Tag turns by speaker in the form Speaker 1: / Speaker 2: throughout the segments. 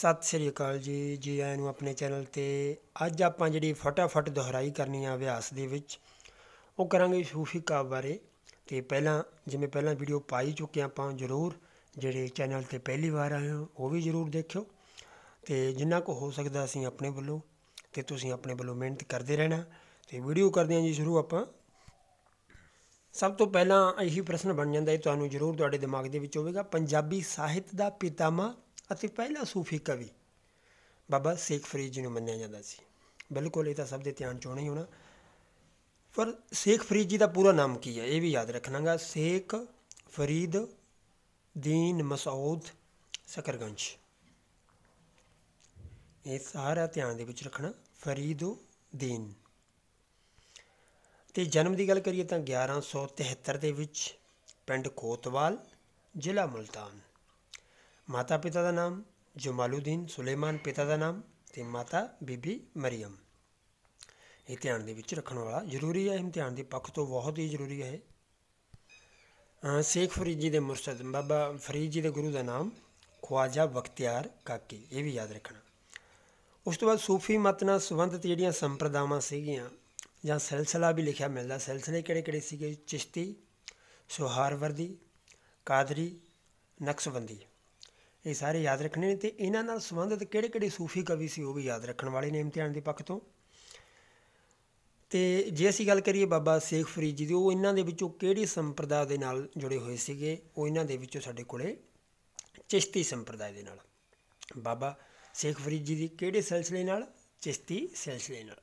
Speaker 1: ਸਤਿ ਸ੍ਰੀ ਅਕਾਲ ਜੀ ਜੀ ਆਇਆਂ ਨੂੰ ਆਪਣੇ ਚੈਨਲ ਤੇ ਅੱਜ ਆਪਾਂ ਜਿਹੜੀ ਫਟਾਫਟ ਦੁਹਰਾਈ ਕਰਨੀ ਆ ਅਭਿਆਸ ਦੇ ਵਿੱਚ ਉਹ ਕਰਾਂਗੇ ਸੂਫੀ ਕਾਵ ਬਾਰੇ ਤੇ ਪਹਿਲਾਂ ਜਿਵੇਂ ਪਹਿਲਾਂ ਵੀਡੀਓ ਪਾਈ ਚੁੱਕੇ ਆਪਾਂ ਜ਼ਰੂਰ ਜਿਹੜੇ ਚੈਨਲ ਤੇ ਪਹਿਲੀ ਵਾਰ ਆਏ ਹੋ ਉਹ ਵੀ ਜ਼ਰੂਰ ਦੇਖਿਓ ਤੇ ਜਿੰਨਾ ਕੋ ਹੋ ਸਕਦਾ ਅਸੀਂ ਆਪਣੇ ਵੱਲੋਂ ਤੇ ਤੁਸੀਂ ਆਪਣੇ ਵੱਲੋਂ ਮਿਹਨਤ ਕਰਦੇ ਰਹਿਣਾ ਤੇ ਵੀਡੀਓ ਕਰਦੇ ਆਂ ਜੀ ਸ਼ੁਰੂ ਆਪਾਂ ਸਭ ਤੋਂ ਪਹਿਲਾਂ ਇਹੀ ਪ੍ਰਸ਼ਨ ਬਣ ਜਾਂਦਾ ਹੈ ਤੁਹਾਨੂੰ ਜ਼ਰੂਰ ਤੁਹਾਡੇ ਦਿਮਾਗ ਦੇ ਵਿੱਚ ਹੋਵੇਗਾ ਪੰਜਾਬੀ ਸਾਹਿਤ ਦਾ ਪਿਤਾਮਾ ਅਤੇ ਪਹਿਲਾ ਸੂਫੀ ਕਵੀ ਬਾਬਾ ਸੇਖ ਫਰੀਦ ਜੀ ਨੂੰ ਮੰਨਿਆ ਜਾਂਦਾ ਸੀ ਬਿਲਕੁਲ ਇਹ ਤਾਂ ਸਭ ਦੇ ਧਿਆਨ ਚੋਂ ਹੀ ਹੋਣਾ ਪਰ ਸੇਖ ਫਰੀਦ ਜੀ ਦਾ ਪੂਰਾ ਨਾਮ ਕੀ ਹੈ ਇਹ ਵੀ ਯਾਦ ਰੱਖਣਾਗਾ ਸੇਖ ਫਰੀਦ ਦੀਨ ਮਸਾਉਦ ਸਕਰਗੰਜ ਇਹ ਸਾਰਾ ਧਿਆਨ ਦੇ ਵਿੱਚ ਰੱਖਣਾ ਫਰੀਦੋ ਦੀਨ ਤੇ ਜਨਮ ਦੀ ਗੱਲ ਕਰੀਏ ਤਾਂ 1173 ਦੇ ਵਿੱਚ ਪਿੰਡ ਕੋਤਵਾਲ ਜ਼ਿਲ੍ਹਾ ਮਲਤਾਨ ਮਾਤਾ ਪਿਤਾ ਦਾ ਨਾਮ ਜਮਾਲਉਦੀਨ ਸੁਲੇਮਾਨ ਪਿਤਾ ਦਾ ਨਾਮ ਤੇ ਮਾਤਾ ਬੀਬੀ ਮਰੀਮ ਇਹ ਧਿਆਨ ਦੇ ਵਿੱਚ ਰੱਖਣ ਵਾਲਾ ਜ਼ਰੂਰੀ ਹੈ ਇਮਤਿਹਾਨ ਦੇ ਪੱਖ ਤੋਂ ਬਹੁਤ ਹੀ ਜ਼ਰੂਰੀ ਹੈ ਸ਼ੇਖ ਫਰੀਦ ਜੀ ਦੇ ਮੁਰਸ਼ਦ ਬਾਬਾ ਫਰੀਦ ਜੀ ਦੇ ਗੁਰੂ ਦਾ ਨਾਮ ਖਵਾਜਾ ਬਖਤਿਆਰ ਕਾਕੀ ਇਹ ਵੀ ਯਾਦ ਰੱਖਣਾ ਉਸ ਤੋਂ ਬਾਅਦ ਸੂਫੀ ਮਤ ਨਾਲ ਸੰਬੰਧਿਤ ਜਿਹੜੀਆਂ ਸੰਪਰਦਾਵਾਂ ਸੀਗੀਆਂ ਜਾਂ ਸਿਲਸਿਲਾ ਵੀ ਲਿਖਿਆ ਮਿਲਦਾ ਸਿਲਸਿਲੇ ਕਿਹੜੇ-ਕਿਹੜੇ ਸੀਗੇ ਚਿਸ਼ਤੀ ਸੁਹਾਰਵਰਦੀ ਕਾਦਰੀ ਨਕਸ਼ਬੰਦੀ ਇਹ ਸਾਰੇ ਯਾਦ ਰੱਖਣੇ ਨੇ ਤੇ ਇਹਨਾਂ ਨਾਲ ਸੰਬੰਧਿਤ ਕਿਹੜੇ ਕਿਹੜੇ ਸੂਫੀ ਕਵੀ ਸੀ ਉਹ ਵੀ ਯਾਦ ਰੱਖਣ ਵਾਲੇ ਨੇ ਇਮਤਿਹਾਨ ਦੇ ਪੱਖ ਤੋਂ ਤੇ ਜੇ ਅਸੀਂ ਗੱਲ ਕਰੀਏ ਬਾਬਾ ਸੇਖ ਫਰੀਦ ਜੀ ਦੀ ਉਹ ਇਹਨਾਂ ਦੇ ਵਿੱਚੋਂ ਕਿਹੜੀ ਸੰਪਰਦਾ ਦੇ ਨਾਲ ਜੁੜੇ ਹੋਏ ਸੀਗੇ ਉਹ ਇਹਨਾਂ ਦੇ ਵਿੱਚੋਂ ਸਾਡੇ ਕੋਲੇ ਚਿਸ਼ਤੀ ਸੰਪਰਦਾ ਦੇ ਨਾਲ ਬਾਬਾ ਸੇਖ ਫਰੀਦ ਜੀ ਦੀ ਕਿਹੜੇ ਸਿਲਸਿਲੇ ਨਾਲ ਚਿਸ਼ਤੀ ਸਿਲਸਿਲੇ ਨਾਲ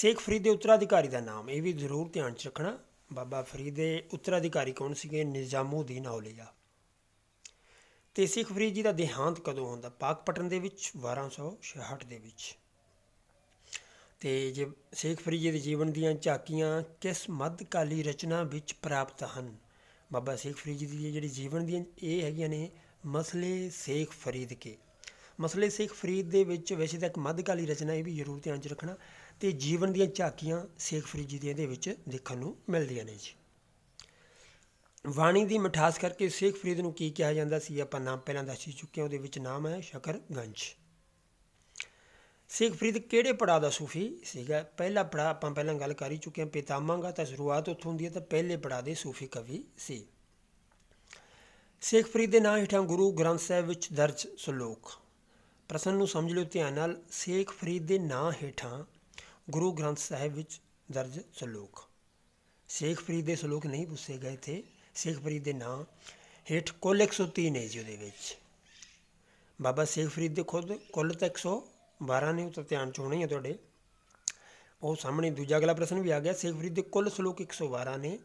Speaker 1: ਸੇਖ ਫਰੀਦ ਦੇ ਉੱਤਰਾਧਿਕਾਰੀ ਦਾ ਨਾਮ ਇਹ ਵੀ ਜ਼ਰੂਰ ਧਿਆਨ ਚ ਰੱਖਣਾ ਬਾਬਾ ਫਰੀਦ ਦੇ ਉੱਤਰਾਧਿਕਾਰੀ ਕੌਣ ਸੀਗੇ ਨਿਜ਼ਾਮੂਦੀਨ ਔਲੀਆ ਤੇ ਸਿੱਖ ਫਰੀਦ ਜੀ ਦਾ ਦੇਹਾਂਤ ਕਦੋਂ ਹੁੰਦਾ ਪਾਕਪਟਨ ਦੇ ਵਿੱਚ 1266 ਦੇ ਵਿੱਚ ਤੇ ਜੇ ਸੇਖ ਫਰੀਦ ਦੇ ਜੀਵਨ ਦੀਆਂ ਝਾਕੀਆਂ ਕਿਸ ਮੱਧਕਾਲੀ ਰਚਨਾ ਵਿੱਚ ਪ੍ਰਾਪਤ ਹਨ ਬਾਬਾ ਸੇਖ ਫਰੀਦ ਦੀ ਜਿਹੜੀ ਜੀਵਨ ਦੀਆਂ ਇਹ ਹੈਗੀਆਂ ਨੇ ਮਸਲੇ ਸੇਖ ਫਰੀਦ ਕੇ ਮਸਲੇ ਸੇਖ ਫਰੀਦ ਦੇ ਵਿੱਚ ਵੈਸੇ ਤਾਂ ਇੱਕ ਮੱਧਕਾਲੀ ਰਚਨਾ ਇਹ ਵੀ ਜ਼ਰੂਰ ਧਿਆਨ 'ਚ ਰੱਖਣਾ ਤੇ ਜੀਵਨ ਦੀਆਂ ਝਾਕੀਆਂ ਸੇਖ ਫਰੀਦ ਜੀ ਦੇ ਵਿੱਚ ਦੇਖਣ ਨੂੰ ਮਿਲਦੀਆਂ ਨੇ ਜੀ ਬਾਣੀ ਦੀ ਮਿਠਾਸ ਕਰਕੇ ਸ਼ੇਖ ਫਰੀਦ ਨੂੰ ਕੀ ਕਿਹਾ ਜਾਂਦਾ ਸੀ ਆਪਾਂ ਨਾਮ ਪਹਿਲਾਂ ਦੱਸ ਹੀ ਚੁੱਕੇ ਹਾਂ ਉਹਦੇ ਵਿੱਚ ਨਾਮ ਹੈ ਸ਼ਕਰ ਗੰਜ ਸ਼ੇਖ ਫਰੀਦ ਕਿਹੜੇ ਪੜਾਅ ਦਾ ਸੂਫੀ ਸੀਗਾ ਪਹਿਲਾ ਪੜਾਅ ਆਪਾਂ ਪਹਿਲਾਂ ਗੱਲ ਕਰ ਹੀ ਚੁੱਕੇ ਹਾਂ ਪੇਤਾਮਾਂਗਾ ਤਾਂ ਸ਼ੁਰੂਆਤ ਉੱਥੋਂ ਹੁੰਦੀ ਹੈ ਤਾਂ ਪਹਿਲੇ ਪੜਾਅ ਦੇ ਸੂਫੀ ਕਵੀ ਸੀ ਸ਼ੇਖ ਫਰੀਦ ਦੇ ਨਾਂ ਹੇਠਾਂ ਗੁਰੂ ਗ੍ਰੰਥ ਸਾਹਿਬ ਵਿੱਚ ਦਰਜ ਸ਼ਲੋਕ ਪ੍ਰਸ਼ਨ ਨੂੰ ਸਮਝ ਲਓ ਧਿਆਨ ਨਾਲ ਸ਼ੇਖ ਫਰੀਦ ਦੇ ਨਾਂ ਹੇਠਾਂ ਗੁਰੂ ਗ੍ਰੰਥ ਸਾਹਿਬ ਵਿੱਚ ਦਰਜ ਸ਼ਲੋਕ ਸ਼ੇਖ ਫਰੀਦ ਦੇ ਸ਼ਲੋਕ ਨਹੀਂ ਪੁੱਛੇ ਗਏ ਥੇ ਸ਼ੇਖ ਫਰੀਦ ਦੇ ਨਾਂ ਹੇਠ ਕੁੱਲ 103 ਨੇ ਜੀ ਉਹਦੇ ਵਿੱਚ ਬਾਬਾ ਸ਼ੇਖ ਫਰੀਦ ਦੇ ਖੁਦ ਕੁੱਲ ਤਾਂ 112 ਨੇ ਉਹ ਤਾਂ ਧਿਆਨ ਚ ਹੋਣੀ ਹੈ ਤੁਹਾਡੇ ਉਹ ਸਾਹਮਣੇ ਦੂਜਾ ਅਗਲਾ ਪ੍ਰਸ਼ਨ ਵੀ ਆ ਗਿਆ ਸ਼ੇਖ ਫਰੀਦ ਦੇ ਕੁੱਲ ਸ਼ਲੋਕ 112 ਨੇ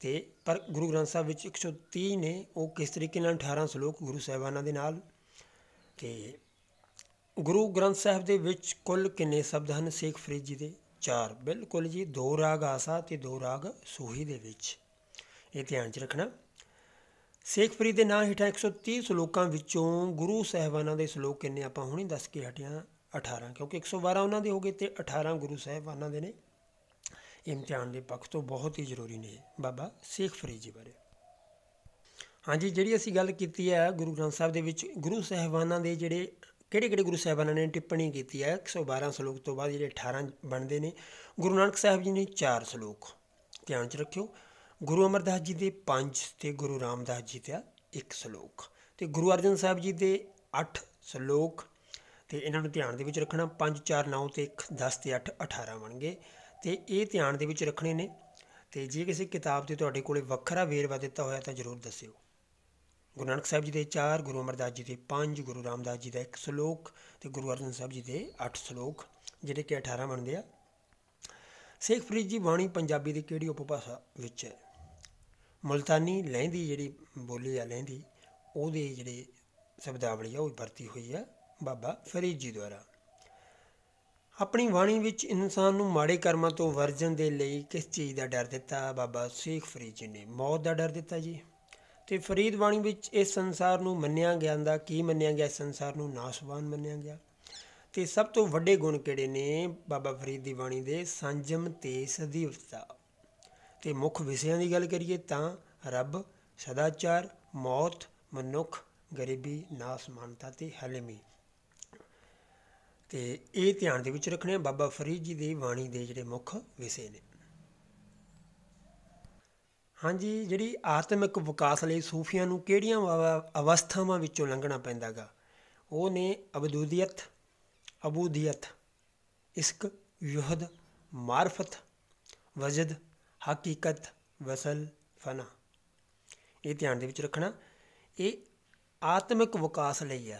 Speaker 1: ਤੇ ਪਰ ਗੁਰੂ ਗ੍ਰੰਥ ਸਾਹਿਬ ਵਿੱਚ 130 ਨੇ ਉਹ ਕਿਸ ਤਰੀਕੇ ਨਾਲ 18 ਸ਼ਲੋਕ ਗੁਰੂ ਸਾਹਿਬਾਨਾਂ ਦੇ ਨਾਲ ਤੇ ਗੁਰੂ ਗ੍ਰੰਥ ਸਾਹਿਬ ਦੇ ਵਿੱਚ ਕੁੱਲ ਕਿੰਨੇ ਸ਼ਬਦ ਹਨ ਸ਼ੇਖ ਫਰੀਦ ਜੀ ਦੇ ਚਾਰ ਬਿਲਕੁਲ ਜੀ ਦੋ ਰਾਗ ਆਸਾ ਤੇ ਦੋ ਰਾਗ ਸੋਹੀ ਦੇ ਵਿੱਚ ਇਹ ਧਿਆਨ 'ਚ ਰੱਖਣਾ ਸ਼ੇਖ ਫਰੀਦ ਦੇ ਨਾਂ ਹੇਠਾਂ 130 ਸ਼ਲੋਕਾਂ ਵਿੱਚੋਂ ਗੁਰੂ ਸਹਿਬਾਨਾਂ ਦੇ ਸ਼ਲੋਕ ਕਿੰਨੇ ਆਪਾਂ ਹੁਣੇ ਦੱਸ ਕੇ ਹਟਿਆ 18 ਕਿਉਂਕਿ 112 ਉਹਨਾਂ ਦੇ ਹੋ ਗਏ ਤੇ 18 ਗੁਰੂ ਸਹਿਬਾਨਾਂ ਦੇ ਨੇ ਇਮਤਿਹਾਨ ਦੇ ਪੱਖ ਤੋਂ ਬਹੁਤ ਹੀ ਜ਼ਰੂਰੀ ਨੇ ਬਾਬਾ ਸ਼ੇਖ ਫਰੀਦ ਜੀ ਬਾਰੇ ਹਾਂਜੀ ਜਿਹੜੀ ਅਸੀਂ ਗੱਲ ਕੀਤੀ ਹੈ ਗੁਰੂ ਗ੍ਰੰਥ ਸਾਹਿਬ ਦੇ ਵਿੱਚ ਗੁਰੂ ਸਹਿਬਾਨਾਂ ਦੇ ਜਿਹੜੇ ਕਿਹੜੇ ਕਿਹੜੇ ਗੁਰੂ ਸਾਹਿਬਾਨਾਂ ਨੇ ਟਿੱਪਣੀ ਕੀਤੀ ਹੈ 112 ਸ਼ਲੋਕ ਤੋਂ ਬਾਅਦ ਜਿਹੜੇ 18 ਬਣਦੇ ਨੇ ਗੁਰੂ ਨਾਨਕ ਸਾਹਿਬ ਜੀ ਨੇ 4 ਸ਼ਲੋਕ ਧਿਆਨ 'ਚ ਰੱਖਿਓ ਗੁਰੂ ਅਮਰਦਾਸ ਜੀ ਦੇ 5 ਤੇ ਗੁਰੂ ਰਾਮਦਾਸ ਜੀ ਦਾ ਇੱਕ ਸ਼ਲੋਕ ਤੇ ਗੁਰੂ ਅਰਜਨ ਸਾਹਿਬ ਜੀ ਦੇ 8 ਸ਼ਲੋਕ ਤੇ ਇਹਨਾਂ ਨੂੰ ਧਿਆਨ ਦੇ ਵਿੱਚ ਰੱਖਣਾ 5 4 9 ਤੇ 1 10 ਤੇ 8 18 ਬਣਗੇ ਤੇ ਇਹ ਧਿਆਨ ਦੇ ਵਿੱਚ ਰੱਖਣੇ ਨੇ ਤੇ ਜੇ ਕਿਸੇ ਕਿਤਾਬ ਤੇ ਤੁਹਾਡੇ ਕੋਲੇ ਵੱਖਰਾ ਵੇਰਵਾ ਦਿੱਤਾ ਹੋਇਆ ਤਾਂ ਜ਼ਰੂਰ ਦੱਸਿਓ ਗੁਰੂ ਨਾਨਕ ਸਾਹਿਬ ਜੀ ਦੇ 4 ਗੁਰੂ ਅਮਰਦਾਸ ਜੀ ਦੇ 5 ਗੁਰੂ ਰਾਮਦਾਸ ਜੀ ਦਾ ਇੱਕ ਸ਼ਲੋਕ ਤੇ ਗੁਰੂ ਅਰਜਨ ਸਾਹਿਬ ਜੀ ਦੇ 8 ਸ਼ਲੋਕ ਜਿਹੜੇ ਕਿ 18 ਬਣਦੇ ਆ ਸੇਖ ਫਰੀਦ ਜੀ ਬਾਣੀ ਪੰਜਾਬੀ ਦੀ ਕਿਹੜੀ ਉਪਭਾਸ਼ਾ ਵਿੱਚ ਹੈ ਮੁਲਤਾਨੀ ਲਹਿੰਦੀ ਜਿਹੜੀ ਬੋਲੀ ਆ ਲਹਿੰਦੀ ਉਹਦੇ ਜਿਹੜੇ ਸ਼ਬਦਾਵਲੀ ਆ ਉਹ ਵਰਤੀ ਹੋਈ ਆ ਬਾਬਾ ਫਰੀਦ ਜੀ ਦੁਆਰਾ ਆਪਣੀ ਬਾਣੀ ਵਿੱਚ ਇਨਸਾਨ ਨੂੰ ਮਾੜੇ ਕਰਮਾਂ ਤੋਂ ਵਰਜਨ ਦੇ ਲਈ ਕਿਸ ਚੀਜ਼ ਦਾ ਡਰ ਦਿੱਤਾ ਬਾਬਾ ਸ਼ੇਖ ਫਰੀਦ ਜੀ ਨੇ ਮੌਤ ਦਾ ਡਰ ਦਿੱਤਾ ਜੀ ਤੇ ਫਰੀਦ ਬਾਣੀ ਵਿੱਚ ਇਸ ਸੰਸਾਰ ਨੂੰ ਮੰਨਿਆ ਗਿਆ ਦਾ ਕੀ ਮੰਨਿਆ ਗਿਆ ਇਸ ਸੰਸਾਰ ਨੂੰ ਨਾਸਵਾਨ ਮੰਨਿਆ ਗਿਆ ਤੇ ਸਭ ਤੋਂ ਵੱਡੇ ਗੁਣ ਕਿਹੜੇ ਨੇ ਬਾਬਾ ਫਰੀਦ ਦੀ ਬਾਣੀ ਦੇ ਸੰਜਮ ਤੇ ਸਦੀਵਤਾ ਤੇ ਮੁੱਖ ਵਿਸ਼ਿਆਂ ਦੀ ਗੱਲ ਕਰੀਏ ਤਾਂ ਰੱਬ ਸਦਾਚਾਰ ਮੌਤ ਮਨੁੱਖ ਗਰੀਬੀ ਨਾਸਮਾਨਤਾ ਤੇ ਹਲਮੀ ਤੇ ਇਹ ਧਿਆਨ ਦੇ ਵਿੱਚ ਰੱਖਣੇ ਬਾਬਾ ਫਰੀਦ ਜੀ ਦੀ ਬਾਣੀ ਦੇ ਜਿਹੜੇ ਮੁੱਖ ਵਿਸ਼ੇ ਨੇ ਹਾਂਜੀ ਜਿਹੜੀ ਆਤਮਿਕ ਵਿਕਾਸ ਲਈ ਸੂਫੀਆਂ ਨੂੰ ਕਿਹੜੀਆਂ ਅਵਸਥਾਵਾਂ ਵਿੱਚੋਂ ਲੰਘਣਾ ਪੈਂਦਾਗਾ ਉਹ ਨੇ ਅਬਦੂਦੀਅਤ ਅਬੂਦੀਅਤ ਇਸਕ ਯੁਹਦ ਮਾਰਫਤ ਵਜਦ ਹਕੀਕਤ ਵਸਲ ਫਨਾ ਇਹ ਧਿਆਨ ਦੇ ਵਿੱਚ ਰੱਖਣਾ ਇਹ ਆਤਮਿਕ ਵਿਕਾਸ ਲਈ ਆ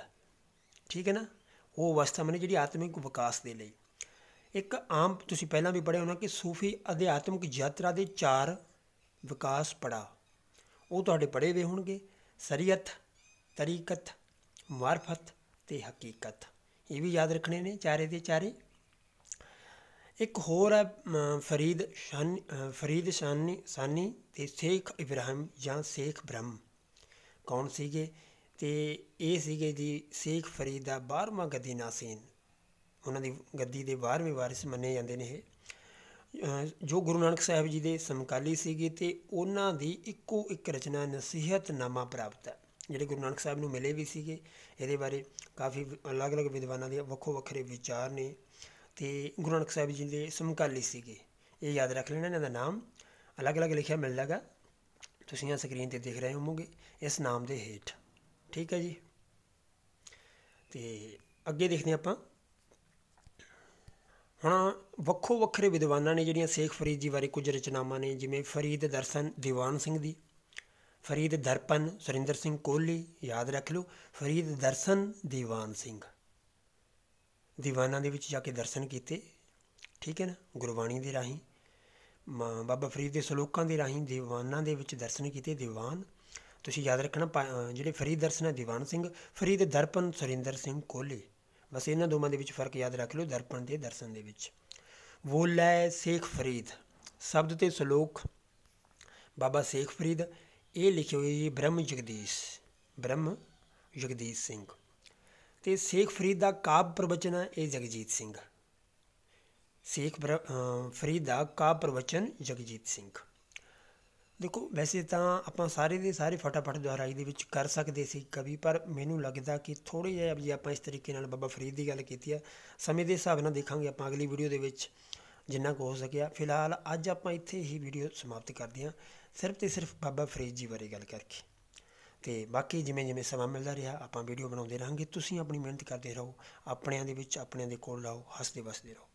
Speaker 1: ਠੀਕ ਹੈ ਨਾ ਉਹ ਅਵਸਥਾ ਮਨੇ ਜਿਹੜੀ ਆਤਮਿਕ ਵਿਕਾਸ ਦੇ ਲਈ ਇੱਕ ਆਮ ਤੁਸੀਂ ਪਹਿਲਾਂ ਵੀ ਪੜ੍ਹਿਆ ਹੋਣਾ ਕਿ ਸੂਫੀ ਅਧਿਆਤਮਿਕ ਯਾਤਰਾ ਦੇ ਚਾਰ ਵਿਕਾਸ ਪੜਾ ਉਹ ਤੁਹਾਡੇ ਪੜ੍ਹੇ ਹੋਏ ਹੋਣਗੇ ਸ਼ਰੀਅਤ ਤਰੀਕਤ ਮਾਰਫਤ ਤੇ ਹਕੀਕਤ ਇਹ ਵੀ ਯਾਦ ਰੱਖਣੇ ਨੇ ਚਾਰੇ ਦੇ ਚਾਰੇ ਇੱਕ ਹੋਰ ਹੈ ਫਰੀਦ ਸ਼ਾਨੀ ਫਰੀਦ ਸ਼ਾਨੀ ਸਾਨੀ ਤੇ ਸ਼ੇਖ ਇਬਰਾਹਿਮ ਜਾਂ ਸ਼ੇਖ ਬ੍ਰਹਮ ਕੌਣ ਸੀਗੇ ਤੇ ਇਹ ਸੀਗੇ ਜੀ ਸ਼ੇਖ ਫਰੀਦ ਦਾ 12ਵਾਂ ਗੱਦੀ ਨਾਸੀਨ ਉਹਨਾਂ ਦੀ ਗੱਦੀ ਦੇ 12ਵੇਂ ਵਾਰਿਸ ਮੰਨੇ ਜਾਂਦੇ ਨੇ ਇਹ ਜੋ ਗੁਰੂ ਨਾਨਕ ਸਾਹਿਬ ਜੀ ਦੇ ਸਮਕਾਲੀ ਸੀਗੇ ਤੇ ਉਹਨਾਂ ਦੀ ਇੱਕੋ ਇੱਕ ਰਚਨਾ ਨਸੀਹਤ ਨਾਮਾ ਪ੍ਰਾਪਤ ਹੈ ਜਿਹੜੇ ਗੁਰੂ ਨਾਨਕ ਸਾਹਿਬ ਨੂੰ ਮਿਲੇ ਵੀ ਸੀਗੇ ਇਹਦੇ ਬਾਰੇ ਕਾਫੀ ਅਲੱਗ-ਅਲੱਗ ਵਿਦਵਾਨਾਂ ਦੇ ਵੱਖੋ ਵੱਖਰੇ ਵਿਚਾਰ ਨੇ ਤੇ ਗੁਰੂ ਨਾਨਕ ਸਾਹਿਬ ਜੀ ਦੇ ਸਮਕਾਲੀ ਸੀਗੇ ਇਹ ਯਾਦ ਰੱਖ ਲੈਣਾ ਇਹਨਾਂ ਦਾ ਨਾਮ ਅਲੱਗ-ਅਲੱਗ ਲਿਖਿਆ ਮਿਲਦਾਗਾ ਤੁਸੀਂ ਆ ਸਕਰੀਨ ਤੇ ਦੇਖ ਰਹੇ ਹੋਵੋਗੇ ਇਸ ਨਾਮ ਦੇ ਹੇਠ ਠੀਕ ਹੈ ਜੀ ਤੇ ਅੱਗੇ ਦੇਖਦੇ ਆਪਾਂ ਹੁਣ ਵੱਖੋ ਵੱਖਰੇ ਵਿਦਵਾਨਾਂ ਨੇ ਜਿਹੜੀਆਂ ਸ਼ੇਖ ਫਰੀਦ ਜੀ ਬਾਰੇ ਕੁਝ ਰਚਨਾਵਾਂ ਨੇ ਜਿਵੇਂ ਫਰੀਦ ਦਰਸ਼ਨ ਦੀਵਾਨ ਸਿੰਘ ਦੀ ਫਰੀਦ ਦਰਪਨ ਸੁਰਿੰਦਰ ਸਿੰਘ ਕੋਹਲੀ ਯਾਦ ਰੱਖ ਲਓ ਫਰੀਦ ਦਰਸ਼ਨ ਦੀਵਾਨ ਸਿੰਘ ਦੀਵਾਨਾਂ ਦੇ ਵਿੱਚ ਜਾ ਕੇ ਦਰਸ਼ਨ ਕੀਤੇ ਠੀਕ ਹੈ ਨਾ ਗੁਰਬਾਣੀ ਦੇ ਰਾਹੀਂ ਬਾਬਾ ਫਰੀਦ ਦੇ ਸ਼ਲੋਕਾਂ ਦੇ ਰਾਹੀਂ ਦੀਵਾਨਾਂ ਦੇ ਵਿੱਚ ਦਰਸ਼ਨ ਕੀਤੇ ਦੀਵਾਨ ਤੁਸੀਂ ਯਾਦ ਰੱਖਣਾ ਜਿਹੜੇ ਫਰੀਦ ਦਰਸ਼ਨ ਹੈ ਦੀਵਾਨ ਸਿੰਘ ਫਰੀਦ ਦਰਪਨ ਸੁਰਿੰਦਰ ਸਿੰਘ ਕੋਲੇ ਬਸ ਇਹਨਾਂ ਦੋਵਾਂ ਦੇ ਵਿੱਚ ਫਰਕ ਯਾਦ ਰੱਖ ਲਓ ਦਰਪਨ ਦੇ ਦਰਸ਼ਨ ਦੇ ਵਿੱਚ ਬੋਲੇ ਸ਼ੇਖ ਫਰੀਦ ਸ਼ਬਦ ਤੇ ਸ਼ਲੋਕ ਬਾਬਾ ਸ਼ੇਖ ਫਰੀਦ ਇਹ ਲਿਖੇ ਹੋਏ ਜੀ ਬ੍ਰਹਮ ਜਗਦੀਸ਼ ਬ੍ਰਹਮ ਜਗਦੀਸ਼ ਸਿੰਘ ਤੇ ਸ਼ੇਖ ਫਰੀਦ ਦਾ ਕਾਬ ਪ੍ਰਵਚਨ ਹੈ ਇਹ ਜਗਜੀਤ ਸਿੰਘ ਸ਼ੇਖ ਫਰੀਦ ਦਾ ਕਾਬ ਪ੍ਰਵਚਨ ਜਗਜੀਤ ਸਿੰਘ ਦੇਖੋ ਵੈਸੇ ਤਾਂ ਆਪਾਂ ਸਾਰੇ ਦੇ ਸਾਰੇ ਫਟਾਫਟ ਦੁਹਰਾਈ ਦੇ ਵਿੱਚ ਕਰ ਸਕਦੇ ਸੀ ਕਵੀ ਪਰ ਮੈਨੂੰ ਲੱਗਦਾ ਕਿ ਥੋੜੀ ਜਿਹੀ ਜੇ ਆਪਾਂ ਇਸ ਤਰੀਕੇ ਨਾਲ ਬਾਬਾ ਫਰੀਦ ਦੀ ਗੱਲ ਕੀਤੀ ਹੈ ਸਮੇਂ ਦੇ ਹਿਸਾਬ ਨਾਲ ਦੇਖਾਂਗੇ ਆਪਾਂ ਅਗਲੀ ਵੀਡੀਓ ਦੇ ਵਿੱਚ ਜਿੰਨਾ ਕੋ ਹੋ ਸਕਿਆ ਫਿਲਹਾਲ ਅੱਜ ਆਪਾਂ ਇੱਥੇ ਹੀ ਵੀਡੀਓ ਸਮਾਪਤ ਕਰਦੇ ਹਾਂ ਸਿਰਫ ਤੇ ਸਿਰਫ ਬਾਬਾ ਫਰੀਦ ਜੀ ਬਾਰੇ ਗੱਲ ਕਰਕੇ ਤੇ ਬਾਕੀ ਜਿਵੇਂ ਜਿਵੇਂ ਸਮਾਂ ਮਿਲਦਾ ਰਿਹਾ ਆਪਾਂ ਵੀਡੀਓ ਬਣਾਉਂਦੇ ਰਹਾਂਗੇ ਤੁਸੀਂ ਆਪਣੀ ਮਿਹਨਤ ਕਰਦੇ ਰਹੋ ਆਪਣਿਆਂ ਦੇ ਵਿੱਚ ਆਪਣਿਆਂ ਦੇ ਕੋਲ ਰਹੋ ਹੱਸਦੇ ਵਸਦੇ ਰਹੋ